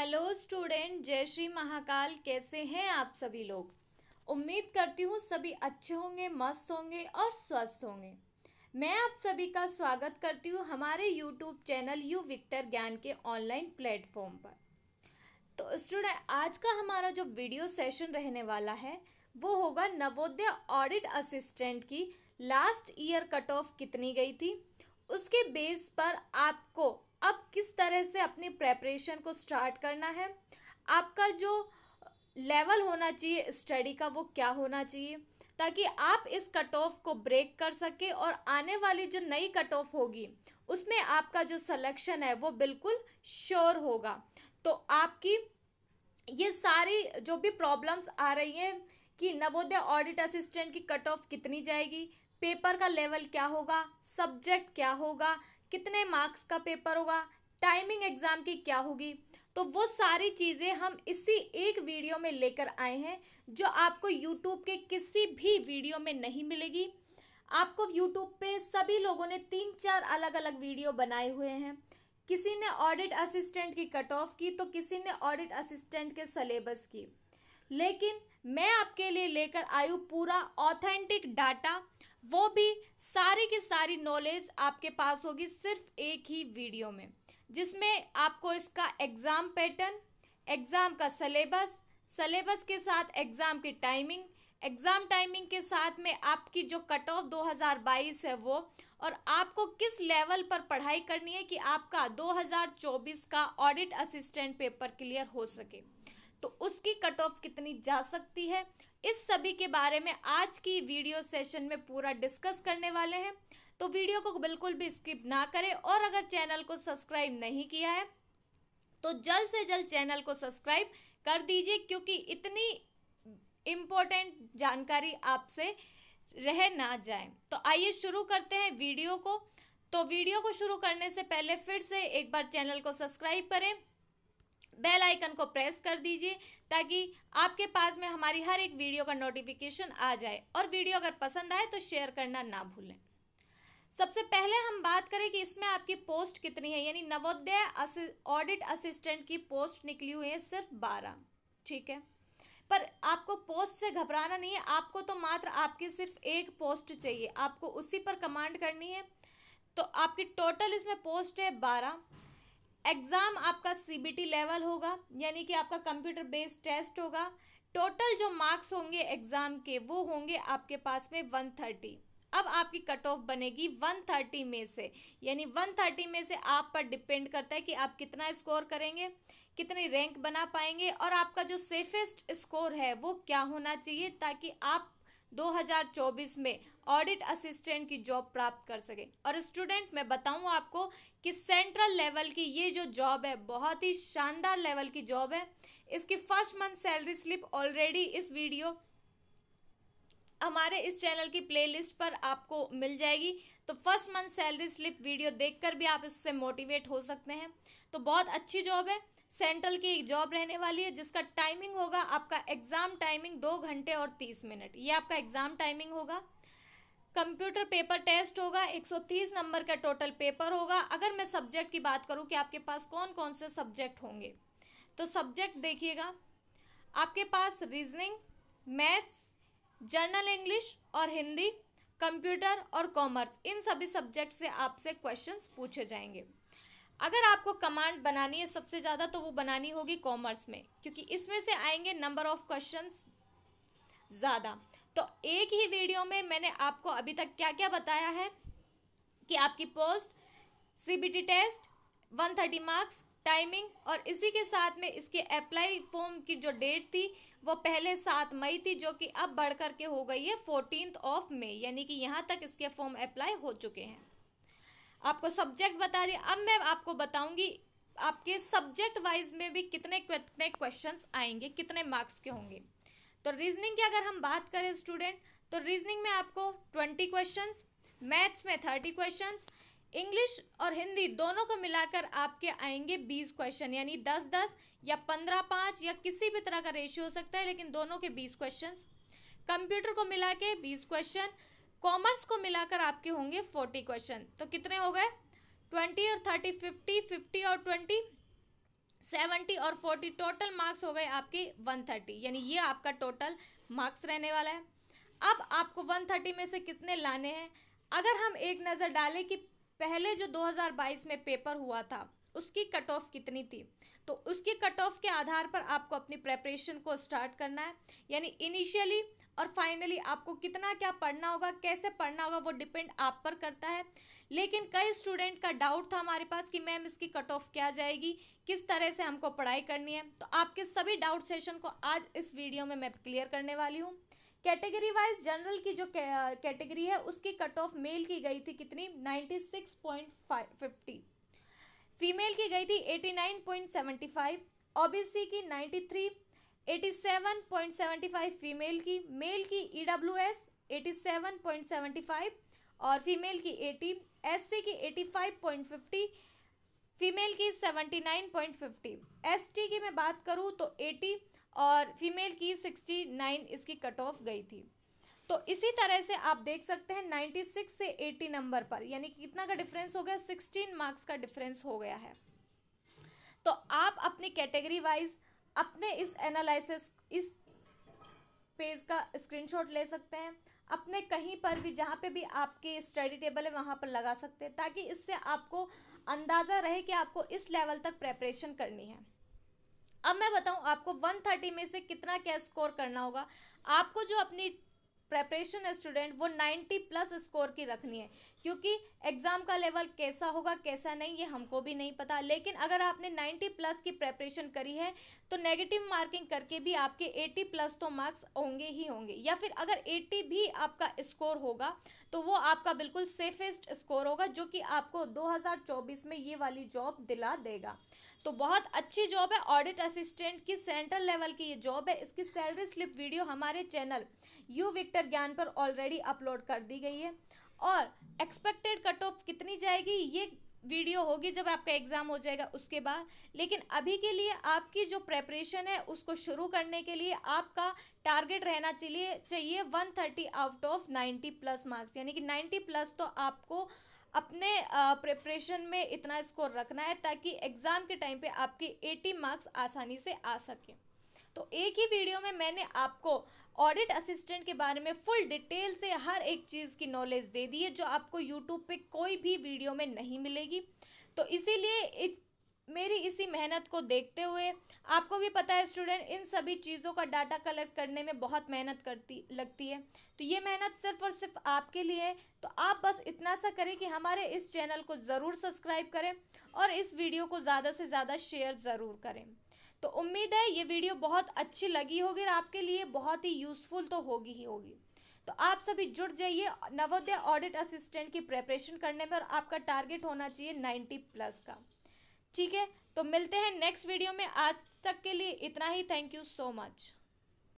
hello student जय श्री महाकाल कैसे हैं आप सभी लोग उम्मीद करती हूँ सभी अच्छे होंगे मस्त होंगे और स्वस्थ होंगे मैं आप सभी का स्वागत करती हूँ हमारे यूट्यूब चैनल यू विक्टर ज्ञान के ऑनलाइन प्लेटफॉर्म पर तो स्टूडेंट आज का हमारा जो वीडियो सेशन रहने वाला है वो होगा नवोदय ऑडिट असिस्टेंट की लास्ट ईयर कट ऑफ कितनी गई थी उसके बेस पर आपको अब किस तरह से अपनी प्रेपरेशन को स्टार्ट करना है आपका जो लेवल होना चाहिए स्टडी का वो क्या होना चाहिए ताकि आप इस कट ऑफ को ब्रेक कर सके और आने वाली जो नई कट ऑफ होगी उसमें आपका जो सिलेक्शन है वो बिल्कुल श्योर होगा तो आपकी ये सारी जो भी प्रॉब्लम्स आ रही हैं कि नवोदय ऑडिट असिस्टेंट की कट ऑफ कितनी जाएगी पेपर का लेवल क्या होगा सब्जेक्ट क्या होगा कितने मार्क्स का पेपर होगा टाइमिंग एग्ज़ाम की क्या होगी तो वो सारी चीज़ें हम इसी एक वीडियो में लेकर आए हैं जो आपको यूट्यूब के किसी भी वीडियो में नहीं मिलेगी आपको यूट्यूब पे सभी लोगों ने तीन चार अलग अलग वीडियो बनाए हुए हैं किसी ने ऑडिट असिस्टेंट की कट ऑफ की तो किसी ने ऑडिट असिस्टेंट के सलेबस की लेकिन मैं आपके लिए लेकर आई हूँ पूरा ऑथेंटिक डाटा वो भी सारी की सारी नॉलेज आपके पास होगी सिर्फ एक ही वीडियो में जिसमें आपको इसका एग्ज़ाम पैटर्न एग्ज़ाम का सलेबस सलेबस के साथ एग्ज़ाम की टाइमिंग एग्ज़ाम टाइमिंग के साथ में आपकी जो कट ऑफ 2022 है वो और आपको किस लेवल पर पढ़ाई करनी है कि आपका 2024 का ऑडिट असिस्टेंट पेपर क्लियर हो सके तो उसकी कट ऑफ कितनी जा सकती है इस सभी के बारे में आज की वीडियो सेशन में पूरा डिस्कस करने वाले हैं तो वीडियो को बिल्कुल भी स्किप ना करें और अगर चैनल को सब्सक्राइब नहीं किया है तो जल्द से जल्द चैनल को सब्सक्राइब कर दीजिए क्योंकि इतनी इम्पोर्टेंट जानकारी आपसे रह ना जाए तो आइए शुरू करते हैं वीडियो को तो वीडियो को शुरू करने से पहले फिर से एक बार चैनल को सब्सक्राइब करें बेल आइकन को प्रेस कर दीजिए ताकि आपके पास में हमारी हर एक वीडियो का नोटिफिकेशन आ जाए और वीडियो अगर पसंद आए तो शेयर करना ना भूलें सबसे पहले हम बात करें कि इसमें आपकी पोस्ट कितनी है यानी नवोदय ऑडिट असिस्टेंट की पोस्ट निकली हुई है सिर्फ बारह ठीक है पर आपको पोस्ट से घबराना नहीं है आपको तो मात्र आपकी सिर्फ एक पोस्ट चाहिए आपको उसी पर कमांड करनी है तो आपकी टोटल इसमें पोस्ट है बारह एग्ज़ाम आपका सी लेवल होगा यानी कि आपका कंप्यूटर बेस्ड टेस्ट होगा टोटल जो मार्क्स होंगे एग्ज़ाम के वो होंगे आपके पास में वन थर्टी अब आपकी कट ऑफ बनेगी वन थर्टी में से यानी वन थर्टी में से आप पर डिपेंड करता है कि आप कितना स्कोर करेंगे कितनी रैंक बना पाएंगे और आपका जो सेफेस्ट स्कोर है वो क्या होना चाहिए ताकि आप 2024 में ऑडिट असिस्टेंट की जॉब प्राप्त कर सके और स्टूडेंट मैं बताऊं आपको कि सेंट्रल लेवल की ये जो जॉब है बहुत ही शानदार लेवल की जॉब है इसकी first month salary slip already इस वीडियो हमारे इस चैनल की प्लेलिस्ट पर आपको मिल जाएगी तो first month salary slip video देखकर भी आप इससे मोटिवेट हो सकते हैं तो बहुत अच्छी जॉब है सेंट्रल की एक जॉब रहने वाली है जिसका टाइमिंग होगा आपका एग्ज़ाम टाइमिंग दो घंटे और तीस मिनट ये आपका एग्ज़ाम टाइमिंग होगा कंप्यूटर पेपर टेस्ट होगा 130 नंबर का टोटल पेपर होगा अगर मैं सब्जेक्ट की बात करूं कि आपके पास कौन कौन से सब्जेक्ट होंगे तो सब्जेक्ट देखिएगा आपके पास रीजनिंग मैथ्स जर्नल इंग्लिश और हिंदी कंप्यूटर और कॉमर्स इन सभी सब्जेक्ट से आपसे क्वेश्चंस पूछे जाएंगे अगर आपको कमांड बनानी है सबसे ज़्यादा तो वो बनानी होगी कॉमर्स में क्योंकि इसमें से आएंगे नंबर ऑफ क्वेश्चंस ज़्यादा तो एक ही वीडियो में मैंने आपको अभी तक क्या क्या बताया है कि आपकी पोस्ट सी टेस्ट थर्टी मार्क्स टाइमिंग और इसी के साथ में इसके अप्लाई फॉर्म की जो डेट थी वो पहले सात मई थी जो कि अब बढ़ करके हो गई है फोर्टीन ऑफ मई यानी कि यहाँ तक इसके फॉर्म अप्लाई हो चुके हैं आपको सब्जेक्ट बता दिया अब मैं आपको बताऊंगी आपके सब्जेक्ट वाइज में भी कितने कितने क्वेश्चन आएंगे कितने मार्क्स के होंगे तो रीजनिंग की अगर हम बात करें स्टूडेंट तो रीजनिंग में आपको ट्वेंटी क्वेश्चन मैथ्स में थर्टी क्वेश्चंस इंग्लिश और हिंदी दोनों को मिलाकर आपके आएंगे बीस क्वेश्चन यानी दस दस या पंद्रह पाँच या किसी भी तरह का रेशियो हो सकता है लेकिन दोनों के बीस क्वेश्चन कंप्यूटर को मिला के बीस क्वेश्चन कॉमर्स को मिलाकर आपके होंगे फोर्टी क्वेश्चन तो कितने हो गए ट्वेंटी और थर्टी फिफ्टी फिफ्टी और ट्वेंटी सेवेंटी और फोर्टी टोटल मार्क्स हो गए आपके वन थर्टी यानी ये आपका टोटल मार्क्स रहने वाला है अब आपको वन थर्टी में से कितने लाने हैं अगर हम एक नज़र डालें कि पहले जो 2022 में पेपर हुआ था उसकी कट ऑफ कितनी थी तो उसकी कट ऑफ के आधार पर आपको अपनी प्रेपरेशन को स्टार्ट करना है यानी इनिशियली और फाइनली आपको कितना क्या पढ़ना होगा कैसे पढ़ना होगा वो डिपेंड आप पर करता है लेकिन कई स्टूडेंट का डाउट था हमारे पास कि मैम इसकी कट ऑफ क्या जाएगी किस तरह से हमको पढ़ाई करनी है तो आपके सभी डाउट सेशन को आज इस वीडियो में मैं क्लियर करने वाली हूँ कैटेगरी वाइज जनरल की जो कैटेगरी है उसकी कट ऑफ मेल की गई थी कितनी ninety six point fifty female की गई थी eighty nine point seventy five OBC की ninety three eighty seven point seventy five female की मेल की E W S eighty seven point seventy five और फीमेल की एटी एस सी की eighty five point fifty female की seventy nine point fifty S T की मैं बात करूँ तो एटी और फीमेल की 69 इसकी कट ऑफ गई थी तो इसी तरह से आप देख सकते हैं 96 से 80 नंबर पर यानी कि कितना का डिफरेंस हो गया 16 मार्क्स का डिफरेंस हो गया है तो आप अपनी कैटेगरी वाइज अपने इस एनालिसिस इस पेज का स्क्रीनशॉट ले सकते हैं अपने कहीं पर भी जहाँ पे भी आपके स्टडी टेबल है वहाँ पर लगा सकते हैं ताकि इससे आपको अंदाज़ा रहे कि आपको इस लेवल तक प्रेपरेशन करनी है अब मैं बताऊँ आपको 130 में से कितना क्या स्कोर करना होगा आपको जो अपनी प्रेपरेशन है स्टूडेंट वो 90 प्लस स्कोर की रखनी है क्योंकि एग्ज़ाम का लेवल कैसा होगा कैसा नहीं ये हमको भी नहीं पता लेकिन अगर आपने 90 प्लस की प्रेपरेशन करी है तो नेगेटिव मार्किंग करके भी आपके 80 प्लस तो मार्क्स होंगे ही होंगे या फिर अगर 80 भी आपका स्कोर होगा तो वो आपका बिल्कुल सेफेस्ट स्कोर होगा जो कि आपको 2024 में ये वाली जॉब दिला देगा तो बहुत अच्छी जॉब है ऑडिट असिस्टेंट की सेंट्रल लेवल की ये जॉब है इसकी सैलरी स्लिप वीडियो हमारे चैनल यू विक्टर ज्ञान पर ऑलरेडी अपलोड कर दी गई है और एक्सपेक्टेड कट ऑफ कितनी जाएगी ये वीडियो होगी जब आपका एग्ज़ाम हो जाएगा उसके बाद लेकिन अभी के लिए आपकी जो प्रेपरेशन है उसको शुरू करने के लिए आपका टारगेट रहना चाहिए चाहिए one thirty out of ninety plus marks यानी कि नाइन्टी प्लस तो आपको अपने प्रिपरेशन में इतना स्कोर रखना है ताकि एग्ज़ाम के टाइम पे आपके एटी मार्क्स आसानी से आ सकें तो एक ही वीडियो में मैंने आपको ऑडिट असिस्टेंट के बारे में फुल डिटेल से हर एक चीज़ की नॉलेज दे दी है जो आपको यूट्यूब पे कोई भी वीडियो में नहीं मिलेगी तो इसीलिए इत, मेरी इसी मेहनत को देखते हुए आपको भी पता है स्टूडेंट इन सभी चीज़ों का डाटा कलेक्ट करने में बहुत मेहनत करती लगती है तो ये मेहनत सिर्फ और सिर्फ आपके लिए है तो आप बस इतना सा करें कि हमारे इस चैनल को ज़रूर सब्सक्राइब करें और इस वीडियो को ज़्यादा से ज़्यादा शेयर ज़रूर करें तो उम्मीद है ये वीडियो बहुत अच्छी लगी होगी और आपके लिए बहुत ही यूज़फुल तो होगी ही होगी तो आप सभी जुड़ जाइए नवोदय ऑडिट असिस्टेंट की प्रेपरेशन करने में और आपका टारगेट होना चाहिए नाइन्टी प्लस का ठीक है तो मिलते हैं नेक्स्ट वीडियो में आज तक के लिए इतना ही थैंक यू सो मच